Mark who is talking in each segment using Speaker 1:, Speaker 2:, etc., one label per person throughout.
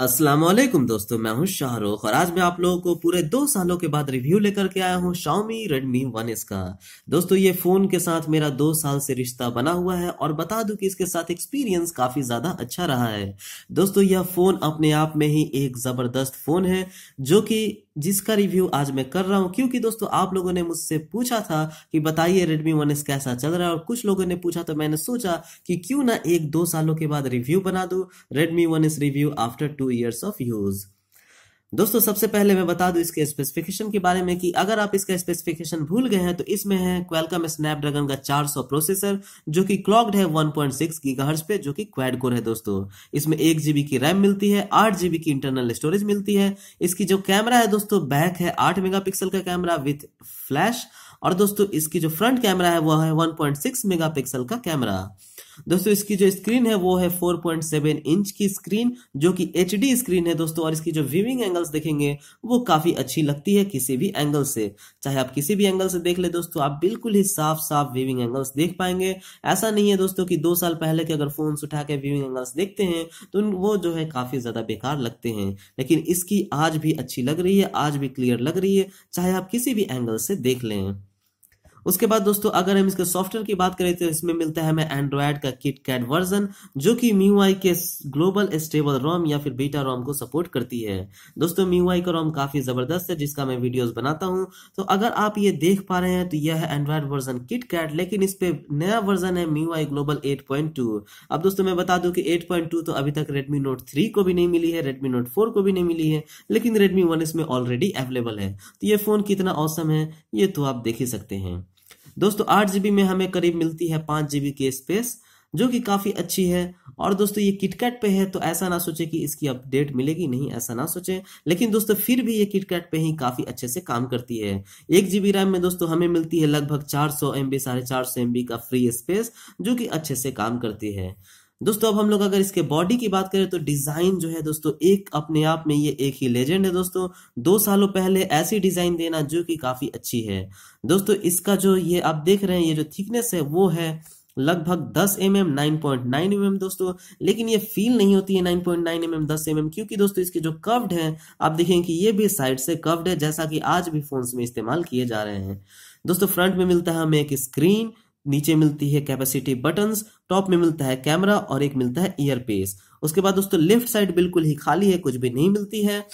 Speaker 1: अस्सलाम वालेकुम दोस्तों मैं हूं शाहरुख और आज मैं आप लोगों को पूरे दो सालों के बाद रिव्यू लेकर के आया हूं Xiaomi Redmi 1S का दोस्तों ये फ़ोन के साथ मेरा दो साल से रिश्ता बना हुआ है और बता दूं कि इसके साथ एक्सपीरियंस काफ़ी ज़्यादा अच्छा रहा है दोस्तों यह फ़ोन अपने आप में ही एक ज़बरदस्त फ़ोन है जो कि जिसका रिव्यू आज मैं कर रहा हूँ क्योंकि दोस्तों आप लोगों ने मुझसे पूछा था कि बताइए रेडमी वन एस कैसा चल रहा है और कुछ लोगों ने पूछा तो मैंने सोचा कि क्यों ना एक दो सालों के बाद रिव्यू बना दू Redmi one S review after two years of use दोस्तों सबसे पहले मैं बता दूं इसके स्पेसिफिकेशन के बारे में कि अगर आप इसका स्पेसिफिकेशन भूल गए हैं तो इसमें है क्वेलकम स्नैपड्रैगन का 400 प्रोसेसर जो कि क्लॉक्ड है 1.6 गीगाहर्ट्ज पे जो कि क्वाड कोर है दोस्तों इसमें एक जीबी की रैम मिलती है आठ जीबी की इंटरनल स्टोरेज मिलती है इसकी जो कैमरा है दोस्तों बैक है आठ मेगा का कैमरा विथ फ्लैश और दोस्तों इसकी जो फ्रंट कैमरा है वह है वन पॉइंट का कैमरा दोस्तों इसकी जो स्क्रीन है वो है 4.7 इंच की स्क्रीन जो कि एच स्क्रीन है दोस्तों और इसकी जो व्यूइंग एंगल्स देखेंगे वो काफ़ी अच्छी लगती है किसी भी एंगल से चाहे आप किसी भी एंगल से देख ले दोस्तों आप बिल्कुल ही साफ साफ व्यूइंग एंगल्स देख पाएंगे ऐसा नहीं है दोस्तों की दो साल पहले के अगर फोन उठा के व्यूइंग एंगल्स देखते हैं तो वो जो है काफ़ी ज़्यादा बेकार लगते हैं लेकिन इसकी आज भी अच्छी लग रही है आज भी क्लियर लग रही है चाहे आप किसी भी एंगल से देख लें उसके बाद दोस्तों अगर हम इसके सॉफ्टवेयर की बात करें तो इसमें मिलता है हमें एंड्रॉयड का किट कैट वर्जन जो कि मीवाई के ग्लोबल स्टेबल रोम या फिर बीटा रोम को सपोर्ट करती है दोस्तों मीवाई का रोम काफी जबरदस्त है जिसका मैं वीडियोस बनाता हूँ तो अगर आप ये देख पा रहे हैं तो यह है एंड्रॉयड वर्जन किट कैट लेकिन इस पे नया वर्जन है मीवाई ग्लोबल एट अब दोस्तों मैं बता दू की एट तो अभी तक रेडमी नोट थ्री को भी नहीं मिली है रेडमी नोट फोर को भी नहीं मिली है लेकिन रेडमी वन इसमें ऑलरेडी अवेलेबल है तो ये फोन कितना औसम है ये तो आप देख ही सकते हैं दोस्तों आठ जीबी में हमें करीब मिलती है पांच जीबी की स्पेस जो कि काफ़ी अच्छी है और दोस्तों ये किटकैट पे है तो ऐसा ना सोचे कि इसकी अपडेट मिलेगी नहीं ऐसा ना सोचे लेकिन दोस्तों फिर भी ये किटकैट पे ही काफ़ी अच्छे से काम करती है एक जीबी रैम में दोस्तों हमें मिलती है लगभग चार सौ एम बी साढ़े चार सौ एम बी का फ्री स्पेस जो कि अच्छे से काम करती है दोस्तों अब हम लोग अगर इसके बॉडी की बात करें तो डिजाइन जो है दोस्तों एक अपने आप में ये एक ही लेजेंड है दोस्तों दो सालों पहले ऐसी डिजाइन देना जो कि काफी अच्छी है दोस्तों इसका जो ये आप देख रहे हैं ये जो थिकनेस है वो है लगभग 10 M M nine point nine दोस्तों लेकिन ये फील नहीं होती है 9.9 पॉइंट नाइन एम एम दस एम mm, एम क्योंकि दोस्तों इसके जो कव्ड हैं आप देखें कि ये भी साइड से कव्ड है जैसा कि आज भी फोन्स में इस्तेमाल किए जा रहे हैं दोस्तों फ्रंट में मिलता है हमें एक स्क्रीन नीचे मिलती है कैपेसिटी बटन्स टॉप में मिलता है कैमरा और एक मिलता है ईयरपेस उसके बाद दोस्तों लेफ्ट साइड बिल्कुल ही खाली है कुछ भी नहीं मिलती है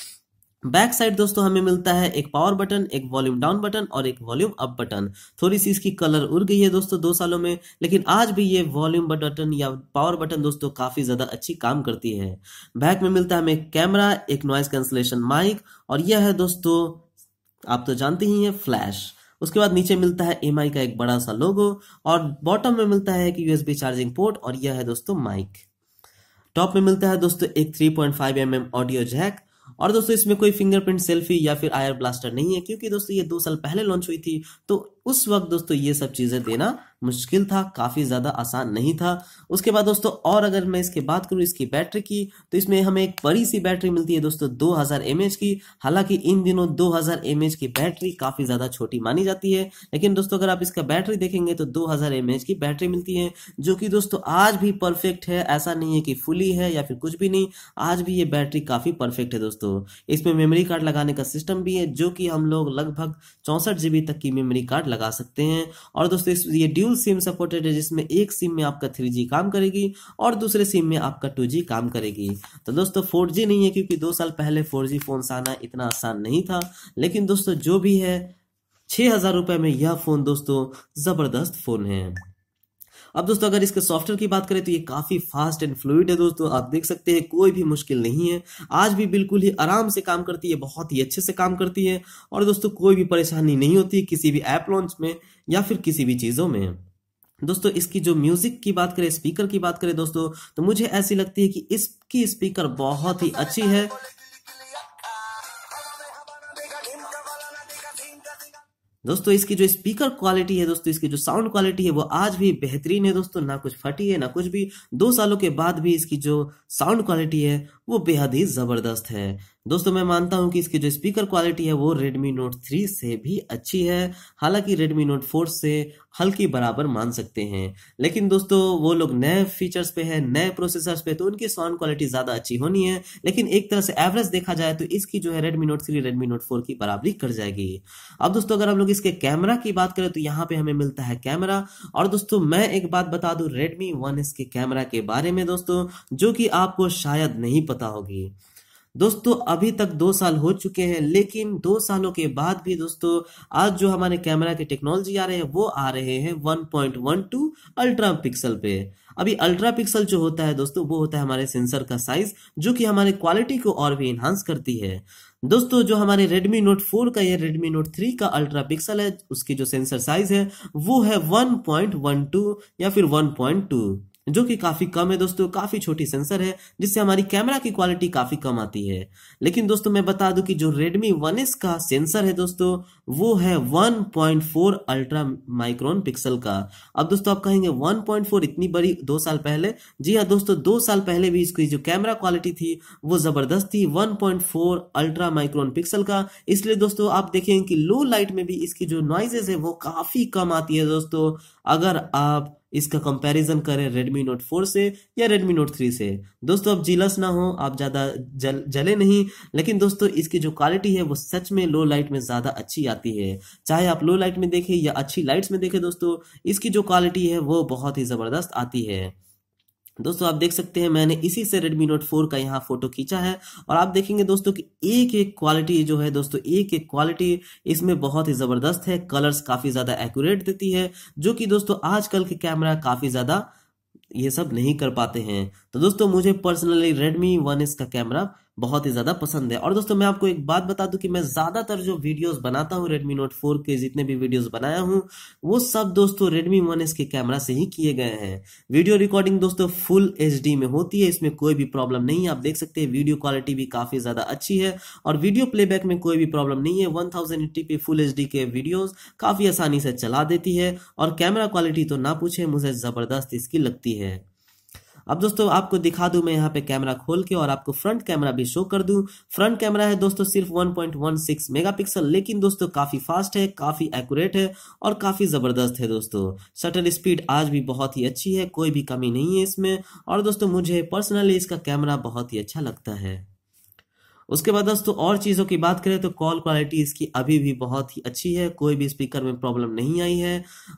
Speaker 1: बैक साइड दोस्तों हमें मिलता है एक पावर बटन एक वॉल्यूम डाउन बटन और एक वॉल्यूम अप बटन थोड़ी सी इसकी कलर उड़ गई है दोस्तों दो सालों में लेकिन आज भी ये वॉल्यूम बटन या पावर बटन दोस्तों काफी ज्यादा अच्छी काम करती है बैक में मिलता है हमें कैमरा एक नॉइस कैंसलेशन माइक और यह है दोस्तों आप तो जानते ही हैं फ्लैश उसके बाद नीचे मिलता है एम का एक बड़ा सा लोगो और बॉटम में मिलता है कि यूएसबी चार्जिंग पोर्ट और यह है दोस्तों माइक टॉप में मिलता है दोस्तों एक 3.5 पॉइंट mm ऑडियो जैक और दोस्तों इसमें कोई फिंगरप्रिंट सेल्फी या फिर आयर ब्लास्टर नहीं है क्योंकि दोस्तों ये दो साल पहले लॉन्च हुई थी तो उस वक्त दोस्तों ये सब चीज़ें देना मुश्किल था काफ़ी ज़्यादा आसान नहीं था उसके बाद दोस्तों और अगर मैं इसके बात करूं इसकी बैटरी की तो इसमें हमें एक बड़ी सी बैटरी मिलती है दोस्तों 2000 हज़ार की हालांकि इन दिनों 2000 हज़ार की बैटरी काफ़ी ज़्यादा छोटी मानी जाती है लेकिन दोस्तों अगर आप इसका बैटरी देखेंगे तो दो हज़ार की बैटरी मिलती है जो कि दोस्तों आज भी परफेक्ट है ऐसा नहीं है कि फुली है या फिर कुछ भी नहीं आज भी ये बैटरी काफ़ी परफेक्ट है दोस्तों इसमें मेमोरी कार्ड लगाने का सिस्टम भी है जो कि हम लोग लगभग चौसठ तक की मेमोरी कार्ड लगा लगा सकते हैं और दोस्तों इस ये ड्यूल सिम सपोर्टेड है जिसमें एक सिम में आपका थ्री काम करेगी और दूसरे सिम में आपका टू काम करेगी तो दोस्तों फोर नहीं है क्योंकि दो साल पहले फोर फोन आना इतना आसान नहीं था लेकिन दोस्तों जो भी है छह हज़ार रुपए में यह फ़ोन दोस्तों ज़बरदस्त फ़ोन है अब दोस्तों अगर इसके सॉफ्टवेयर की बात करें तो ये काफ़ी फास्ट एंड फ्लूड है दोस्तों आप देख सकते हैं कोई भी मुश्किल नहीं है आज भी बिल्कुल ही आराम से काम करती है बहुत ही अच्छे से काम करती है और दोस्तों कोई भी परेशानी नहीं होती किसी भी ऐप लॉन्च में या फिर किसी भी चीज़ों में दोस्तों इसकी जो म्यूजिक की बात करें स्पीकर की बात करें दोस्तों तो मुझे ऐसी लगती है कि इसकी स्पीकर बहुत ही अच्छी है दोस्तों इसकी जो स्पीकर क्वालिटी है दोस्तों इसकी जो साउंड क्वालिटी है वो आज भी बेहतरीन है दोस्तों ना कुछ फटी है ना कुछ भी दो सालों के बाद भी इसकी जो साउंड क्वालिटी है वो बेहद ही ज़बरदस्त है दोस्तों मैं मानता हूं कि इसकी जो स्पीकर क्वालिटी है वो Redmi Note 3 से भी अच्छी है हालांकि Redmi Note 4 से हल्की बराबर मान सकते हैं लेकिन दोस्तों वो लोग नए फीचर्स पे है नए प्रोसेसर्स पे तो उनकी साउंड क्वालिटी ज़्यादा अच्छी होनी है लेकिन एक तरह से एवरेज देखा जाए तो इसकी जो है Redmi note three Redmi note four की बराबरी कर जाएगी अब दोस्तों अगर हम लोग इसके कैमरा की बात करें तो यहाँ पे हमें मिलता है कैमरा और दोस्तों मैं एक बात बता दू रेडमी वन के कैमरा के बारे में दोस्तों जो कि आपको शायद नहीं पता होगी दोस्तों अभी तक दो साल हो चुके हैं लेकिन दो सालों के बाद भी दोस्तों आज जो हमारे कैमरा की टेक्नोलॉजी आ रहे हैं वो आ रहे हैं 1.12 अल्ट्रा पिक्सल पे अभी अल्ट्रा पिक्सल जो होता है दोस्तों वो होता है हमारे सेंसर का साइज जो कि हमारे क्वालिटी को और भी इन्हांस करती है दोस्तों जो हमारे Redmi Note 4 का या Redmi Note 3 का अल्ट्रा पिक्सल है उसकी जो सेंसर साइज है वो है 1.12 या फिर 1.2 जो कि काफ़ी कम है दोस्तों काफ़ी छोटी सेंसर है जिससे हमारी कैमरा की क्वालिटी काफ़ी कम आती है लेकिन दोस्तों मैं बता दूं कि जो Redmi 1S का सेंसर है दोस्तों वो है 1.4 अल्ट्रा माइक्रोन पिक्सल का अब दोस्तों आप कहेंगे 1.4 इतनी बड़ी दो साल पहले जी हाँ दोस्तों दो साल पहले भी इसकी जो कैमरा क्वालिटी थी वो ज़बरदस्त थी वन अल्ट्रा माइक्रोन पिक्सल का इसलिए दोस्तों आप देखेंगे कि लो लाइट में भी इसकी जो नॉइजेज है वो काफ़ी कम आती है दोस्तों अगर आप इसका कंपैरिजन करें रेडमी नोट 4 से या रेडमी नोट 3 से दोस्तों आप जिलस ना हो आप ज़्यादा जल जले नहीं लेकिन दोस्तों इसकी जो क्वालिटी है वो सच में लो लाइट में ज़्यादा अच्छी आती है चाहे आप लो लाइट में देखें या अच्छी लाइट्स में देखें दोस्तों इसकी जो क्वालिटी है वो बहुत ही ज़बरदस्त आती है दोस्तों आप देख सकते हैं मैंने इसी से Redmi Note 4 का यहाँ फोटो खींचा है और आप देखेंगे दोस्तों कि एक एक क्वालिटी जो है दोस्तों एक एक क्वालिटी इसमें बहुत ही ज़बरदस्त है कलर्स काफ़ी ज़्यादा एक्यूरेट देती है जो कि दोस्तों आजकल के कैमरा काफ़ी ज़्यादा ये सब नहीं कर पाते हैं तो दोस्तों मुझे पर्सनली रेडमी वन का कैमरा बहुत ही ज़्यादा पसंद है और दोस्तों मैं आपको एक बात बता दूं कि मैं ज़्यादातर जो वीडियोस बनाता हूं Redmi Note 4 के जितने भी वीडियोस बनाया हूं वो सब दोस्तों Redmi One S के कैमरा से ही किए गए हैं वीडियो रिकॉर्डिंग दोस्तों फुल एच में होती है इसमें कोई भी प्रॉब्लम नहीं है आप देख सकते हैं वीडियो क्वालिटी भी काफ़ी ज़्यादा अच्छी है और वीडियो प्लेबैक में कोई भी प्रॉब्लम नहीं है वन थाउजेंड फुल एच के वीडियोज़ काफ़ी आसानी से चला देती है और कैमरा क्वालिटी तो ना पूछे मुझे ज़बरदस्त इसकी लगती है अब दोस्तों आपको दिखा दूं मैं यहाँ पे कैमरा खोल के और आपको फ्रंट कैमरा भी शो कर दूं फ्रंट कैमरा है दोस्तों सिर्फ 1.16 मेगापिक्सल लेकिन दोस्तों काफी फास्ट है काफी एक्यूरेट है और काफी जबरदस्त है दोस्तों शटर स्पीड आज भी बहुत ही अच्छी है कोई भी कमी नहीं है इसमें और दोस्तों मुझे पर्सनली इसका कैमरा बहुत ही अच्छा लगता है उसके बाद दोस्तों और चीज़ों की बात करें तो कॉल क्वालिटी इसकी अभी भी बहुत ही अच्छी है कोई भी स्पीकर में प्रॉब्लम नहीं आई है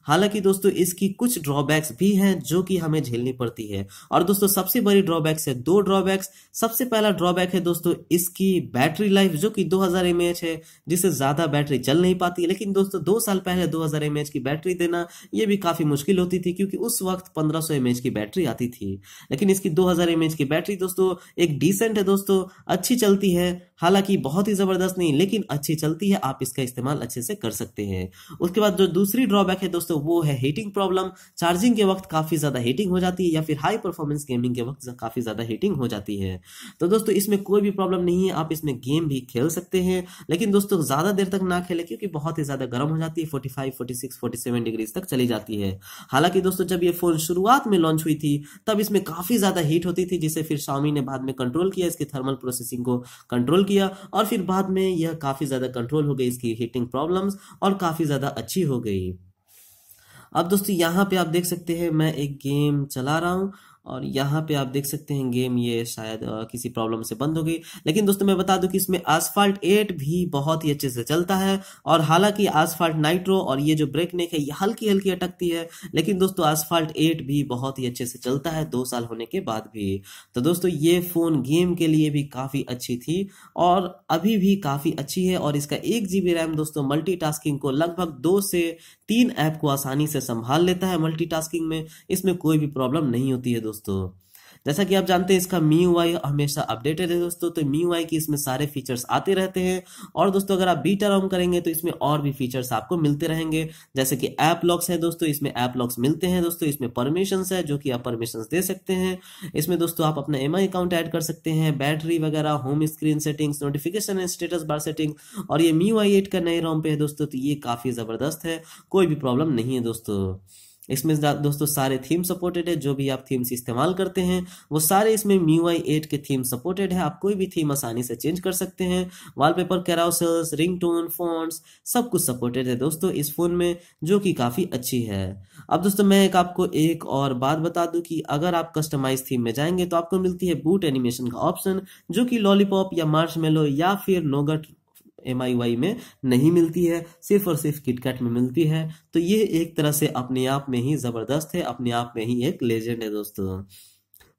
Speaker 1: हालांकि दोस्तों इसकी कुछ ड्रॉबैक्स भी हैं जो कि हमें झेलनी पड़ती है और दोस्तों सबसे बड़ी ड्रॉबैक्स है दो ड्रॉबैक्स सबसे पहला ड्रॉबैक है दोस्तों इसकी बैटरी लाइफ जो की दो हजार है जिससे ज़्यादा बैटरी चल नहीं पाती लेकिन दोस्तों दो साल पहले दो हजार की बैटरी देना ये भी काफ़ी मुश्किल होती थी क्योंकि उस वक्त पंद्रह सौ की बैटरी आती थी लेकिन इसकी दो हजार की बैटरी दोस्तों एक डिसेंट है दोस्तों अच्छी चलती है है हालांकि बहुत ही ज़बरदस्त नहीं लेकिन अच्छी चलती है आप इसका इस्तेमाल अच्छे से कर सकते हैं उसके बाद जो दूसरी ड्रॉबैक है दोस्तों वो है हीटिंग प्रॉब्लम चार्जिंग के वक्त काफ़ी ज़्यादा हीटिंग हो जाती है या फिर हाई परफॉर्मेंस गेमिंग के वक्त काफ़ी ज़्यादा हीटिंग हो जाती है तो दोस्तों इसमें कोई भी प्रॉब्लम नहीं है आप इसमें गेम भी खेल सकते हैं लेकिन दोस्तों ज़्यादा देर तक ना खेले क्योंकि बहुत ही ज़्यादा गर्म हो जाती है forty five forty six forty degrees तक चली जाती है हालांकि दोस्तों जब ये फ़ोन शुरुआत में लॉन्च हुई थी तब इसमें काफ़ी ज़्यादा हीट होती थी जिसे फिर शामी ने बाद में कंट्रोल किया इसकी थर्मल प्रोसेसिंग को कंट्रोल किया और फिर बाद में यह काफ़ी ज़्यादा कंट्रोल हो गई इसकी हीटिंग प्रॉब्लम्स और काफ़ी ज़्यादा अच्छी हो गई अब दोस्तों यहाँ पे आप देख सकते हैं मैं एक गेम चला रहा हूँ और यहाँ पे आप देख सकते हैं गेम ये शायद किसी प्रॉब्लम से बंद हो गई लेकिन दोस्तों मैं बता दूं कि इसमें आसफाल्ट एट भी बहुत ही अच्छे से चलता है और हालांकि आसफाल्ट नाइट्रो और ये जो ब्रेक नेक है ये हल्की हल्की अटकती है लेकिन दोस्तों आसफाल्ट एट भी बहुत ही अच्छे से चलता है दो साल होने के बाद भी तो दोस्तों ये फ़ोन गेम के लिए भी काफ़ी अच्छी थी और अभी भी काफ़ी अच्छी है और इसका एक जीबी रैम दोस्तों मल्टी को लगभग दो से तीन ऐप को आसानी से संभाल लेता है मल्टी में इसमें कोई भी प्रॉब्लम नहीं होती है दोस्तों दोस्तों जैसा कि आप जानते हैं इसका मी वाई हमेशा अपडेटेड है दोस्तों तो मी वाई की इसमें सारे फीचर्स आते रहते हैं और दोस्तों अगर आप बीटा रॉम करेंगे तो इसमें और भी फीचर्स आपको मिलते रहेंगे जैसे कि ऐप लॉक्स है दोस्तों इसमें ऐप लॉक्स मिलते हैं दोस्तों इसमें परमिशन है जो कि आप परमिशन दे सकते हैं इसमें दोस्तों आप अपना एम अकाउंट ऐड कर सकते हैं बैटरी वगैरह home screen settings notification and status bar setting और ये मी वाई का नए रॉम पे है दोस्तों तो ये काफी जबरदस्त है कोई भी प्रॉब्लम नहीं है दोस्तों इसमें दोस्तों सारे थीम सपोर्टेड है जो भी आप थीम्स इस्तेमाल करते हैं वो सारे इसमें म्यू आई एट के थीम सपोर्टेड है आप कोई भी थीम आसानी से चेंज कर सकते हैं wallpaper carousels ring tone phone सब कुछ सपोर्टेड है दोस्तों इस फ़ोन में जो कि काफ़ी अच्छी है अब दोस्तों मैं एक आपको एक और बात बता दूं कि अगर आप कस्टमाइज थीम में जाएंगे तो आपको मिलती है बूट एनिमेशन का ऑप्शन जो कि लॉलीपॉप या मार्शमेलो या फिर नोगट एम आई वाई में नहीं मिलती है सिर्फ और सिर्फ किटकैट में मिलती है तो ये एक तरह से अपने आप में ही ज़बरदस्त है अपने आप में ही एक लेजेंड है दोस्तों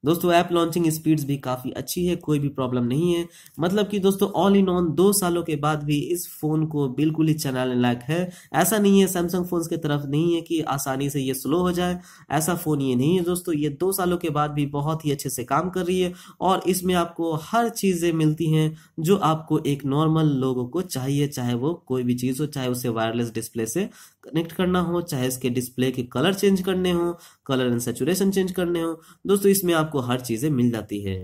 Speaker 1: दोस्तों ऐप लॉन्चिंग स्पीड्स भी काफ़ी अच्छी है कोई भी प्रॉब्लम नहीं है मतलब कि दोस्तों ऑल इन ऑन दो सालों के बाद भी इस फ़ोन को बिल्कुल ही चलाने लायक है ऐसा नहीं है सैमसंग फ़ोन्स की तरफ नहीं है कि आसानी से ये स्लो हो जाए ऐसा फ़ोन ये नहीं है दोस्तों ये दो सालों के बाद भी बहुत ही अच्छे से काम कर रही है और इसमें आपको हर चीज़ें मिलती हैं जो आपको एक नॉर्मल लोगों को चाहिए चाहे वो कोई भी चीज़ हो चाहे उसे वायरलेस डिस्प्ले से कनेक्ट करना हो चाहे इसके डिस्प्ले के कलर चेंज करने हो कलर एंड सेचुरेशन चेंज करने हो दोस्तों इसमें आप आपको हर चीज़ें मिल जाती है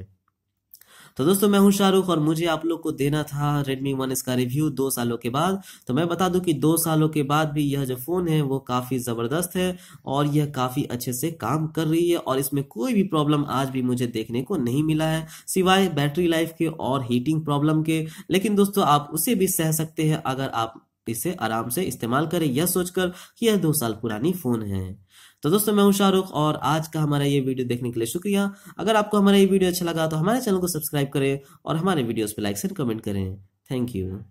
Speaker 1: तो दोस्तों मैं हूं शाहरुख और मुझे आप लोग को देना था Redmi One का रिव्यू दो सालों के बाद तो मैं बता दूं कि दो सालों के बाद भी यह जो फ़ोन है वो काफ़ी ज़बरदस्त है और यह काफ़ी अच्छे से काम कर रही है और इसमें कोई भी प्रॉब्लम आज भी मुझे देखने को नहीं मिला है सिवाय बैटरी लाइफ के और हीटिंग प्रॉब्लम के लेकिन दोस्तों आप उसे भी सह सकते हैं अगर आप इसे आराम से इस्तेमाल करें यह सोचकर कि यह दो साल पुरानी फ़ोन है तो दोस्तों मैं हूं शाहरुख और आज का हमारा ये वीडियो देखने के लिए शुक्रिया अगर आपको हमारा ये वीडियो अच्छा लगा तो हमारे चैनल को सब्सक्राइब करें और हमारे वीडियोस पे लाइक्स एंड कमेंट करें थैंक यू